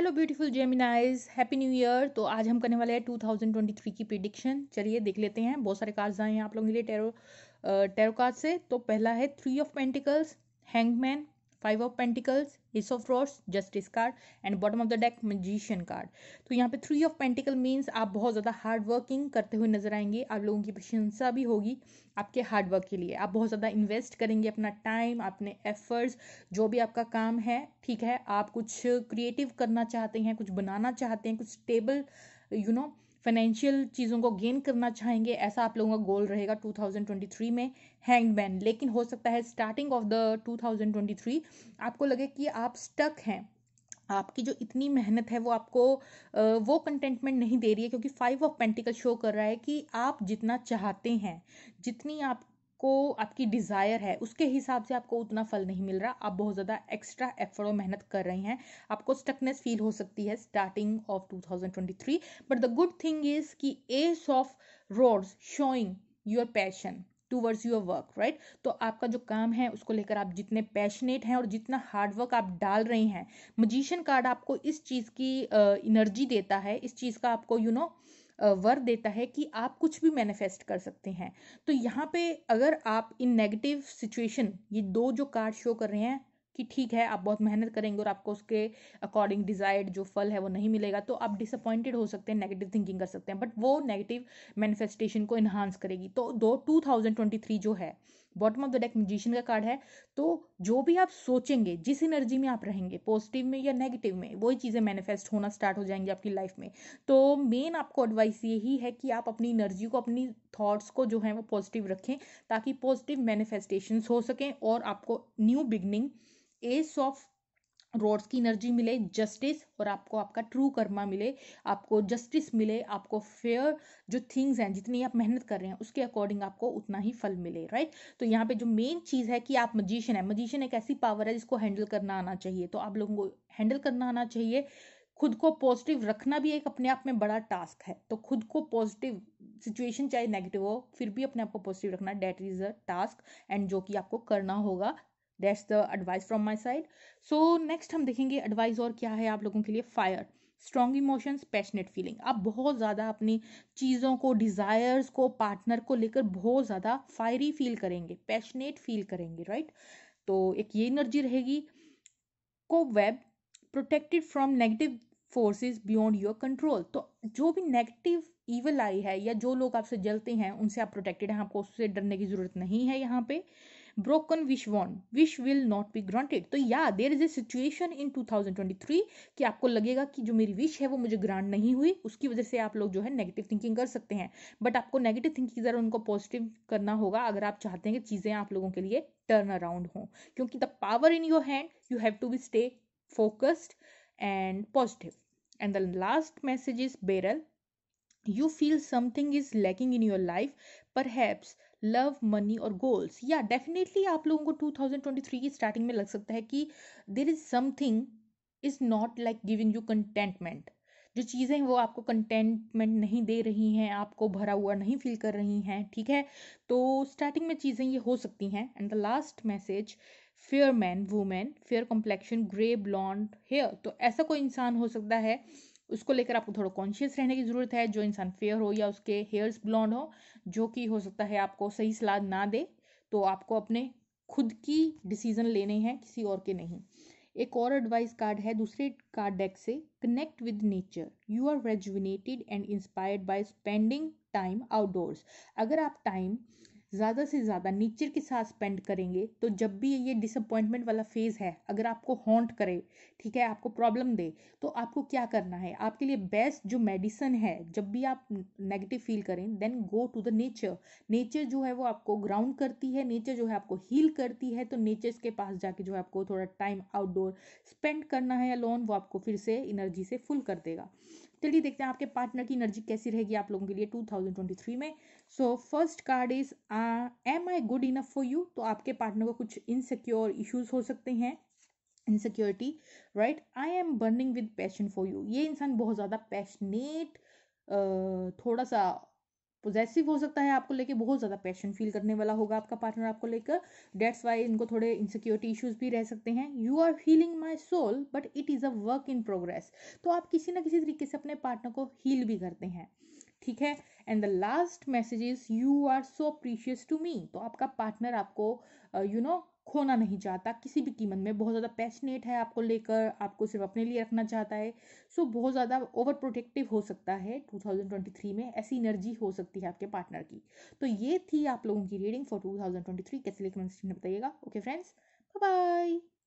hello beautiful Geminis happy new year तो आज हम करने वाले हैं 2023 की प्रिडिक्शन चलिए देख लेते हैं बहुत सारे कार्ड्स आए हैं आप लोगों के लिए टेरो टेरो कार्ड से तो पहला है three of pentacles hangman five of pentacles ace of rods justice card and bottom of the deck magician card तो यहाँ पे थ्री ऑफ पेंटिकल मीन्स आप बहुत ज़्यादा हार्ड वर्किंग करते हुए नजर आएंगे आप लोगों की प्रशंसा भी होगी आपके हार्ड वर्क के लिए आप बहुत ज़्यादा इन्वेस्ट करेंगे अपना टाइम अपने एफर्ट्स जो भी आपका काम है ठीक है आप कुछ क्रिएटिव करना चाहते हैं कुछ बनाना चाहते हैं कुछ स्टेबल यू नो फाइनेंशियल चीज़ों को गेन करना चाहेंगे ऐसा आप लोगों का गोल रहेगा 2023 में हैंगमैन लेकिन हो सकता है स्टार्टिंग ऑफ द 2023 आपको लगे कि आप स्टक हैं आपकी जो इतनी मेहनत है वो आपको वो कंटेंटमेंट नहीं दे रही है क्योंकि फाइव ऑफ पेंटिकल शो कर रहा है कि आप जितना चाहते हैं जितनी आप को आपकी डिज़ायर है उसके हिसाब से आपको उतना फल नहीं मिल रहा आप बहुत ज़्यादा एक्स्ट्रा एफर्ट और मेहनत कर रहे हैं आपको स्टकनेस फील हो सकती है starting of 2023 but the good thing is कि ace of rods showing your passion towards your work right तो आपका जो काम है उसको लेकर आप जितने पैशनेट हैं और जितना हार्डवर्क आप डाल रहे हैं मजिशियन कार्ड आपको इस चीज़ की एनर्जी uh, देता है इस चीज़ का आपको यू you नो know, वर देता है कि आप कुछ भी मैनिफेस्ट कर सकते हैं तो यहाँ पे अगर आप इन नेगेटिव सिचुएशन ये दो जो कार्ड शो कर रहे हैं कि ठीक है आप बहुत मेहनत करेंगे और आपको उसके अकॉर्डिंग डिजायर्ड जो फल है वो नहीं मिलेगा तो आप डिसअपॉइंटेड हो सकते हैं नेगेटिव थिंकिंग कर सकते हैं बट वो नेगेटिव मैनिफेस्टेशन को इन्हांस करेगी तो दो टू थाउजेंड ट्वेंटी थ्री जो है bottom of the deck musician का कार्ड है तो जो भी आप सोचेंगे जिस एनर्जी में आप रहेंगे पॉजिटिव में या नेगेटिव में वही चीज़ें मैनिफेस्ट होना स्टार्ट हो जाएंगी आपकी लाइफ में तो मेन आपको एडवाइस यही है कि आप अपनी एनर्जी को अपनी थॉट्स को जो है वो पॉजिटिव रखें ताकि पॉजिटिव मैनिफेस्टेशंस हो सकें और आपको new beginning ace of rods की एनर्जी मिले जस्टिस और आपको आपका ट्रू कर्मा मिले आपको जस्टिस मिले आपको फेयर जो थिंग्स हैं जितनी आप मेहनत कर रहे हैं उसके अकॉर्डिंग आपको उतना ही फल मिले राइट तो यहाँ पे जो मेन चीज़ है कि आप मजिशियन है मजिशियन एक ऐसी पावर है जिसको हैंडल करना आना चाहिए तो आप लोगों को हैंडल करना आना चाहिए खुद को पॉजिटिव रखना भी एक अपने आप में बड़ा टास्क है तो खुद को पॉजिटिव सिचुएशन चाहे नेगेटिव हो फिर भी अपने आप को पॉजिटिव रखना that is a task and जो कि आपको करना होगा that's the advice from my side so next हम देखेंगे एडवाइस और क्या है आप लोगों के लिए fire strong emotions passionate feeling आप बहुत ज़्यादा अपनी चीज़ों को डिज़ायर्स को पार्टनर को लेकर बहुत ज़्यादा फायरी फील करेंगे पैशनेट फील करेंगे राइट तो एक ये एनर्जी रहेगी को be protected from negative forces beyond your control तो जो भी नेगेटिव ईवल आई है या जो लोग आपसे जलते हैं उनसे आप प्रोटेक्टेड हैं आपको उससे डरने की ज़रूरत नहीं है यहाँ पे broken wish won wish will not be granted तो या there is a situation in 2023 कि आपको लगेगा कि जो मेरी विश है वो मुझे ग्रांट नहीं हुई उसकी वजह से आप लोग जो है नेगेटिव थिंकिंग कर सकते हैं बट आपको नेगेटिव थिंकिंग की जरा उनको पॉजिटिव करना होगा अगर आप चाहते हैं कि चीज़ें आप लोगों के लिए टर्न अराउंड हों क्योंकि the power in your hand you have to be stay focused and positive and the last message is barrel you feel something is lacking in your life perhaps love money और goals या definitely आप लोगों को 2023 की starting में लग सकता है कि there is something is not like giving you contentment जो चीज़ें हैं वो आपको कंटेंटमेंट नहीं दे रही हैं आपको भरा हुआ नहीं फील कर रही हैं ठीक है तो स्टार्टिंग में चीज़ें ये हो सकती हैं and the last message fair man women fair complexion grey blonde hair तो ऐसा कोई इंसान हो सकता है उसको लेकर आपको थोड़ा कॉन्शियस रहने की ज़रूरत है जो इंसान फेयर हो या उसके हेयर्स ब्लॉन्ड हो जो कि हो सकता है आपको सही सलाह ना दे तो आपको अपने खुद की डिसीज़न लेने हैं किसी और के नहीं एक और एडवाइस कार्ड है दूसरे कार्ड डेक से connect with nature you are rejuvenated and inspired by spending time outdoors अगर आप टाइम ज़्यादा से ज़्यादा नेचर के साथ स्पेंड करेंगे तो जब भी ये डिसअपॉइंटमेंट वाला फेज़ है अगर आपको हॉन्ट करे ठीक है आपको प्रॉब्लम दे तो आपको क्या करना है आपके लिए बेस्ट जो मेडिसन है जब भी आप नेगेटिव फील करें then go to the nature nature जो है वो आपको ग्राउंड करती है नेचर जो है आपको हील करती है तो नेचर के पास जाके जो है आपको थोड़ा टाइम आउटडोर स्पेंड करना है या लोन वो आपको फिर से एनर्जी से फुल कर देगा चलिए देखते हैं आपके पार्टनर की एनर्जी कैसी रहेगी आप लोगों के लिए 2023 में so first card is am I good enough for you तो आपके पार्टनर को कुछ इनसिक्योर इश्यूज हो सकते हैं insecurity right I am burning with passion for you ये इंसान बहुत ज़्यादा पैशनेट uh, थोड़ा सा पोजेसिव हो सकता है आपको लेके बहुत ज़्यादा पैशन फील करने वाला होगा आपका पार्टनर आपको लेकर डेट्स वाई इनको थोड़े इनसिक्योरिटी इश्यूज भी रह सकते हैं you are healing my soul but it is a work in progress तो आप किसी ना किसी तरीके से अपने पार्टनर को हील भी करते हैं ठीक है and the last message is you are so precious to me तो आपका पार्टनर आपको you uh, know you know, खोना नहीं चाहता किसी भी कीमत में बहुत ज़्यादा पैशनेट है आपको लेकर आपको सिर्फ अपने लिए रखना चाहता है सो so, बहुत ज़्यादा ओवर प्रोटेक्टिव हो सकता है 2023 में ऐसी एनर्जी हो सकती है आपके पार्टनर की तो ये थी आप लोगों की रीडिंग फॉर 2023 कैसे लेकर बताइएगा ओके फ्रेंड्स बाय